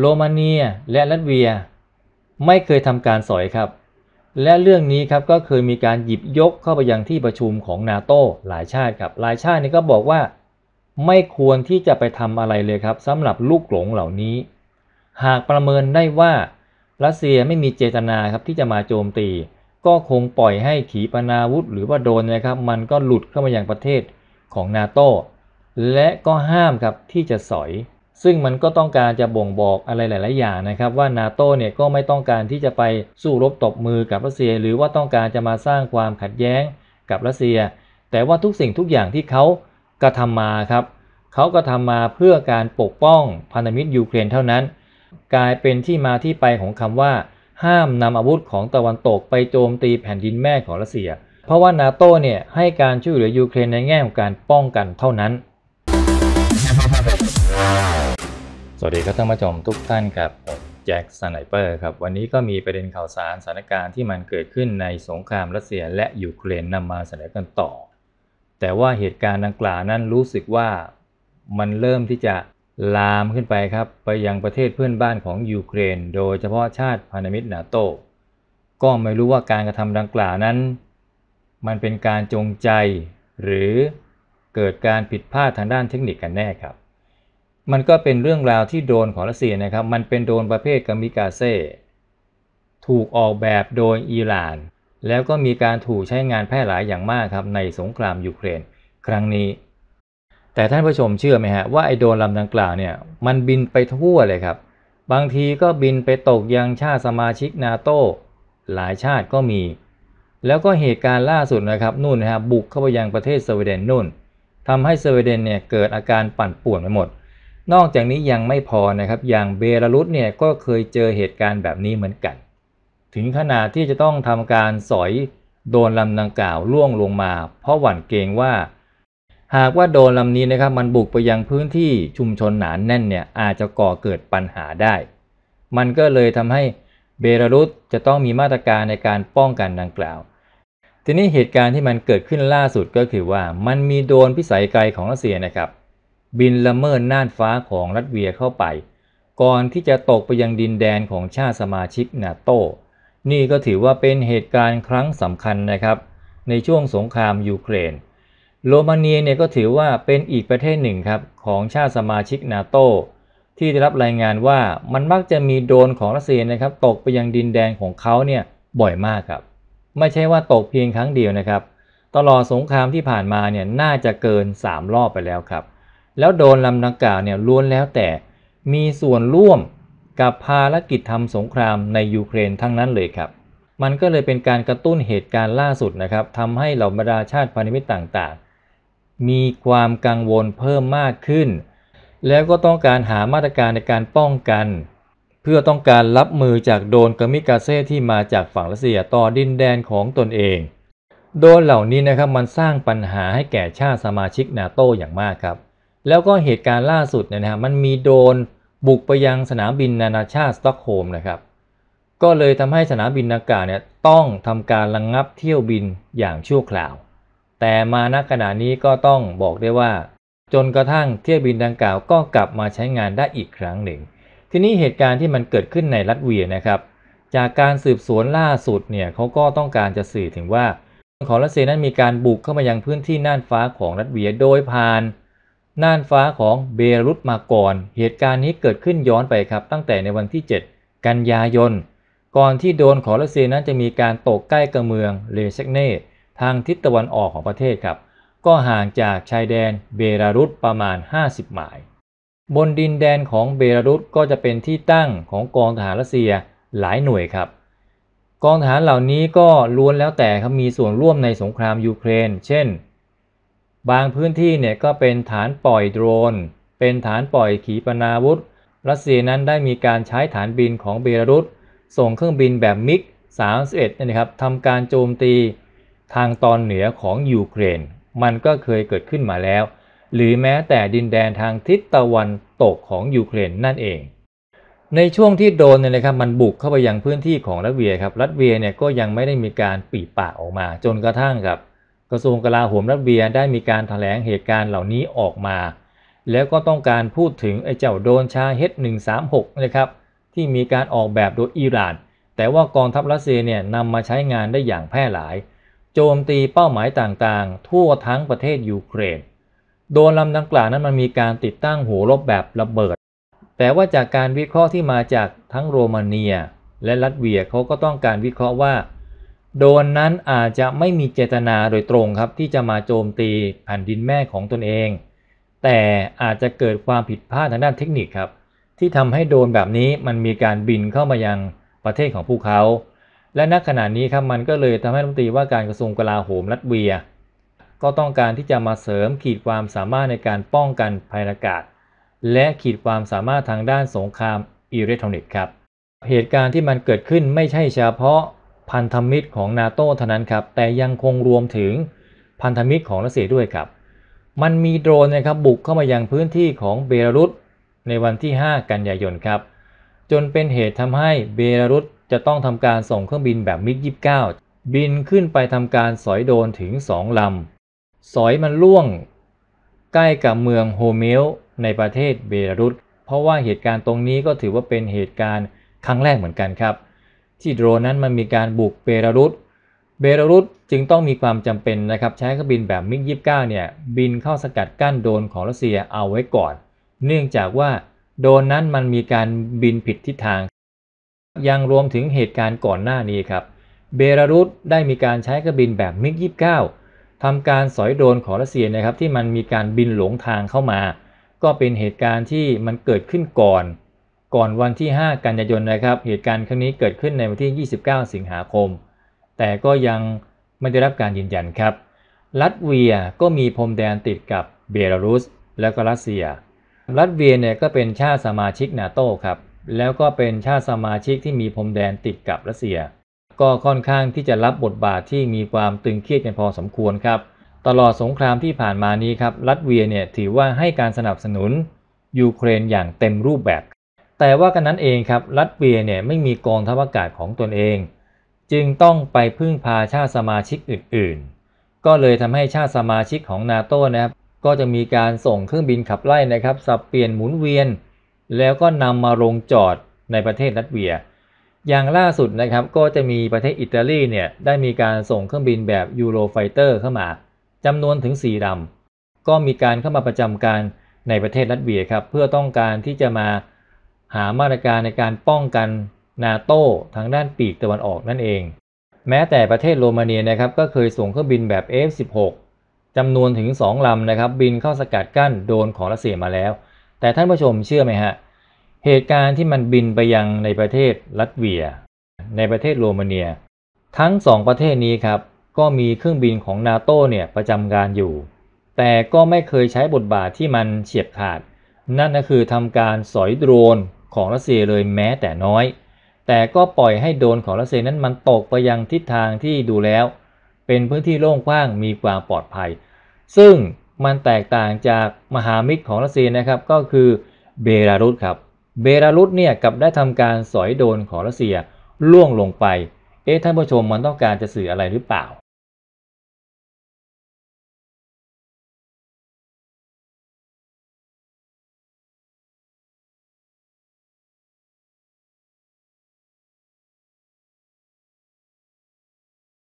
โรมาเนียและลัตเวีย ไม่เคยทำการสอยครับ และเรื่องนี้ครับก็เคยมีการหยิบยกเข้าไปยังที่ประชุมของนาโตหลายชาติครับหลายชาตินี่ก็บอกว่า ไม่ควรที่จะไปทำอะไรเลยครับสำหรับลูกหลงเหล่านี้ หากประเมินได้ว่ารัสเซียไม่มีเจตนาครับที่จะมาโจมตี ก็คงปล่อยให้ขีปนาวุธหรือว่าโดนนะครับ มันก็หลุดเข้ามายังประเทศของนาโตและก็ห้ามครับที่จะสอยซึ่งมันก็ต้องการจะบ่งบอกอะไรหลาย ๆ อย่างนะครับว่านาโตเนี่ยก็ไม่ต้องการที่จะไปสู้รบตบมือกับรัสเซียหรือว่าต้องการจะมาสร้างความขัดแย้งกับรัสเซีย แต่ว่าทุกสิ่งทุกอย่างที่เขากระทำมาครับเขาก็ททำมาเพื่อการปกป้องพันธมิตรยูเครนเท่านั้น กลายเป็นที่มาที่ไปของคำว่าห้ามนำอาวุธของตะวันตกไปโจมตีแผ่นดินแม่ของรัสเซีย เพราะว่านาโตเนี่ยให้การช่วยเหลือยูเครนในแง่ของการป้องกันเท่านั้นสวัสดีครับท่านผู้ชมทุกท่านครับแจ็คสไนเปอร์ครับวันนี้ก็มีประเด็นข่าวสารสถานการณ์ที่มันเกิดขึ้นในสงครามรัสเซียและยูเครน นำมาเสนอกันต่อ แต่ว่าเหตุการณ์ดังกล่าวนั้นรู้สึกว่ามันเริ่มที่จะลามขึ้นไปครับไปยังประเทศเพื่อนบ้านของยูเครน โดยเฉพาะชาติพันธมิตรนาโตก็ไม่รู้ว่าการกระทำดังกล่าวนั้น มันเป็นการจงใจหรือเกิดการผิดพลาดทางด้านเทคนิคกันแน่ครับมันก็เป็นเรื่องราวที่โดนของรัสเซียนะครับ มันเป็นโดนประเภทกามิกาเซ่ ถูกออกแบบโดยอิหร่าน แล้วก็มีการถูกใช้งานแพร่หลายอย่างมากครับในสงครามยูเครนครั้งนี้ แต่ท่านผู้ชมเชื่อไหมฮะว่า ไอโดนลำดังกล่าวเนี่ย มันบินไปทั่วเลยครับ บางทีก็บินไปตกยังชาติสมาชิกนาโตหลายชาติก็มี แล้วก็เหตุการณ์ล่าสุดนะครับนู่นนะครับบุกเข้าไปยังประเทศสวีเดนนู่นทำให้สวีเดนเนี่ยเกิดอาการปั่นป่วนไปหมดนอกจากนี้ยังไม่พอนะครับอย่างเบลารุสเนี่ยก็เคยเจอเหตุการณ์แบบนี้เหมือนกัน ถึงขนาดที่จะต้องทำการสอยโดนลำดังกล่าว ล่วงลงมา เพราะหวั่นเกรงว่า หากว่าโดนลำนี้นะครับ มันบุกไปยังพื้นที่ชุมชนหนานแน่นเนี่ยอาจจะก่อเกิดปัญหาได้ มันก็เลยทำให้เบลารุสจะต้องมีมาตรการในการป้องกันดังกล่าว ทีนี้เหตุการณ์ที่มันเกิดขึ้นล่าสุดก็คือว่า มันมีโดนพิสัยไกลของรัสเซียนะครับบินละเมิดน่านฟ้าของรัสเวียเข้าไป ก่อนที่จะตกไปยังดินแดนของชาติสมาชิกนาโตนี่ก็ถือว่าเป็นเหตุการณ์ครั้งสำคัญนะครับ ในช่วงสงครามยูเครน โรมาเนียเนี่ยก็ถือว่าเป็นอีกประเทศหนึ่งครับของชาติสมาชิกนาโตที่ได้รับรายงานว่ามันมักจะมีโดรนของรัสเซียนะครับ ตกไปยังดินแดนของเขาเนี่ยบ่อยมากครับ ไม่ใช่ว่าตกเพียงครั้งเดียวนะครับ ตลอดสงครามที่ผ่านมาเนี่ยน่าจะเกิน 3 รอบไปแล้วครับแล้วโดนลำดังกล่าวเนี่ยล้วนแล้วแต่มีส่วนร่วมกับภารกิจทำสงครามในยูเครนทั้งนั้นเลยครับ มันก็เลยเป็นการกระตุ้นเหตุการณ์ล่าสุดนะครับทำให้เหล่าบรรดาชาติพันธมิตรต่างๆ มีความกังวลเพิ่มมากขึ้น แล้วก็ต้องการหามาตรการในการป้องกัน เพื่อต้องการรับมือจากโดนกามิกาเซ่ที่มาจากฝั่งรัสเซียต่อดินแดนของตนเอง โดนเหล่านี้นะครับมันสร้างปัญหาให้แก่ชาติสมาชิกนาโตอย่างมากครับแล้วก็เหตุการณ์ล่าสุดเนี่ยนะมันมีโดนบุกไปยังสนามบินนานาชาติสต็อกโฮล์มนะครับก็เลยทำให้สนามบินนาการเนี่ยต้องทำการระงงับเที่ยวบินอย่างชั่วคราว แต่มาณขณะนี้ก็ต้องบอกได้ว่า จนกระทั่งเที่ยวบินดังกล่าว ก็กลับมาใช้งานได้อีกครั้งหนึ่ง ทีนี้เหตุการณ์ที่มันเกิดขึ้นในรัสเวียนะครับจากการสืบสวนล่าสุดเนี่ยเขาก็ต้องการจะสื่อถึงว่าของรัสเซียนั้นมีการบุกเข้ามายังพื้นที่น่านฟ้าของรัสเวียโดยผ่านน่านฟ้าของเบรุตมาก่อน เหตุการณ์นี้เกิดขึ้นย้อนไปครับตั้งแต่ในวันที่ 7 กันยายน ก่อนที่โดนของรัสเซียนั้นจะมีการตกใกล้กับเมืองเลเซกเน่ทางทิศตะวันออกของประเทศครับ ก็ห่างจากชายแดนเบลารุตประมาณ 50 หมาย บนดินแดนของเบลารุตก็จะเป็นที่ตั้งของกองทหารรัสเซียหลายหน่วยครับ กองทหารเหล่านี้ก็ล้วนแล้วแต่ครับมีส่วนร่วมในสงครามยูเครน เช่นบางพื้นที่เนี่ยก็เป็นฐานปล่อยโดรน เป็นฐานปล่อยขีปนาวุธ รัสเซียนั้นได้มีการใช้ฐานบินของเบลารุสส่งเครื่องบินแบบมิก31นะครับทำการโจมตีทางตอนเหนือของยูเครน มันก็เคยเกิดขึ้นมาแล้ว หรือแม้แต่ดินแดนทางทิศตะวันตกของยูเครนนั่นเอง ในช่วงที่โดนเนี่ยนะครับ มันบุกเข้าไปยังพื้นที่ของรัสเวียครับ รัสเวียเนี่ยก็ยังไม่ได้มีการปีปากออกมา จนกระทั่งครับกระทรวงกลาโหมรัสเซียได้มีการถแถลงเหตุการณ์เหล่านี้ออกมา แล้วก็ต้องการพูดถึงไอ้เจ้าโดนชาเฮด136นะครับที่มีการออกแบบโดยอิหร่าน แต่ว่ากองทัพรัสเซียเนี่ยนำมาใช้งานได้อย่างแพร่หลาย โจมตีเป้าหมายต่างๆ ทั่วทั้งประเทศยูเครน โดนลำดังกล่าวนั้นมันมีการติดตั้งหัวรบแบบระเบิด แต่ว่าจากการวิเคราะห์ที่มาจากทั้งโรมาเนียและรัสเซียเขาก็ต้องการวิเคราะห์ว่าโดนนั้นอาจจะไม่มีเจตนาโดยตรงครับที่จะมาโจมตีแผ่นดินแม่ของตนเอง แต่อาจจะเกิดความผิดพลาดทางด้านเทคนิคครับ ที่ทำให้โดนแบบนี้มันมีการบินเข้ามายังประเทศของพวกเขา และณขณะนี้ครับมันก็เลยทำให้รัฐมนตรีว่าการกระทรวงกลาโหมรัสเวีย ก็ต้องการที่จะมาเสริมขีดความสามารถในการป้องกันภัยอากาศ และขีดความสามารถทางด้านสงครามอิเล็กทรอนิกส์ครับเหตุการณ์ที่มันเกิดขึ้นไม่ใช่เฉพาะพันธมิตรของนาโตเท่านั้นครับ แต่ยังคงรวมถึงพันธมิตรของรัสเซียด้วยครับ มันมีโดรนนะครับบุกเข้ามายังพื้นที่ของเบลารุสในวันที่ 5 กันยายนครับ จนเป็นเหตุทำให้เบลารุสจะต้องทำการส่งเครื่องบินแบบมิก29 บินขึ้นไปทำการสอยโดรนถึง 2ลำสอยมันล่วงใกล้กับเมืองโฮเมลในประเทศเบลารุสเพราะว่าเหตุการณ์ตรงนี้ก็ถือว่าเป็นเหตุการณ์ครั้งแรกเหมือนกันครับที่โดรนนั้นมันมีการบุกเบลารุสเบลารุสจึงต้องมีความจำเป็นนะครับใช้เครื่องบินแบบมิก29เนี่ยบินเข้าสกัดกั้นโดนของรัสเซียเอาไว้ก่อน เนื่องจากว่าโดนนั้นมันมีการบินผิดทิศทาง ยังรวมถึงเหตุการณ์ก่อนหน้านี้ครับเบลารุสได้มีการใช้เครื่องบินแบบมิก29ทำการสอยโดนของรัสเซียนะครับที่มันมีการบินหลงทางเข้ามา ก็เป็นเหตุการณ์ที่มันเกิดขึ้นก่อนก่อนวันที่ 5 กันยายนนะครับ เหตุการณ์ครั้งนี้เกิดขึ้นในวันที่ 29 สิงหาคม แต่ก็ยังไม่ได้รับการยืนยันครับลัตเวียก็มีพรมแดนติดกับเบลารุสและก็รัสเซียลัตเวียเนี่ยก็เป็นชาติสมาชิกนาโต้ครับ แล้วก็เป็นชาติสมาชิกที่มีพรมแดนติดกับรัสเซีย ก็ค่อนข้างที่จะรับบทบาทที่มีความตึงเครียดกันพอสมควรครับ ตลอดสงครามที่ผ่านมานี้ครับรัสเวียเนี่ยถือว่าให้การสนับสนุนยูเครนอย่างเต็มรูปแบบแต่ว่ากันนั้นเองครับรัสเวียเนี่ยไม่มีกองทัพอากาศของตนเอง จึงต้องไปพึ่งพาชาติสมาชิกอื่นๆ ก็เลยทำให้ชาติสมาชิกของนาโต้นะครับก็จะมีการส่งเครื่องบินขับไล่นะครับ สับเปลี่ยนหมุนเวียน แล้วก็นำมาลงจอดในประเทศรัสเวีย อย่างล่าสุดนะครับก็จะมีประเทศอิตาลีเนี่ยได้มีการส่งเครื่องบินแบบยูโรไฟเตอร์เข้ามาจำนวนถึง4ลำก็มีการเข้ามาประจำการในประเทศรัสเวียครับเพื่อต้องการที่จะมาหามาตรการในการป้องกันนาโต้ทางด้านปีกตะวันออกนั่นเอง แม้แต่ประเทศโรมาเนียนะครับก็เคยส่งเครื่องบินแบบ F16 จำนวนถึง 2ลำนะครับบินเข้าสกัดกั้นโดนของรัสเซียมาแล้ว แต่ท่านผู้ชมเชื่อไหมฮะ เหตุการณ์ที่มันบินไปยังในประเทศลัตเวีย ในประเทศโรมาเนีย ทั้ง 2 ประเทศนี้ครับก็มีเครื่องบินของนาโต้เนี่ยประจำการอยู่ แต่ก็ไม่เคยใช้บทบาทที่มันเฉียบขาด นั่นก็คือทำการสอยโดรนของรัสเซียเลยแม้แต่น้อย แต่ก็ปล่อยให้โดนของรัสเซียนั้นมันตกไปยังทิศทางที่ดูแล้ว เป็นพื้นที่โล่งกว้างมีความปลอดภัย ซึ่งมันแตกต่างจากมหามิตรของรัสเซียนะครับก็คือเบลารุสครับ เบลารุสเนี่ยกับได้ทำการสอยโดนของรัสเซียล่วงลงไปเอ๊ะท่านผู้ชมมันต้องการจะสื่ออะไรหรือเปล่า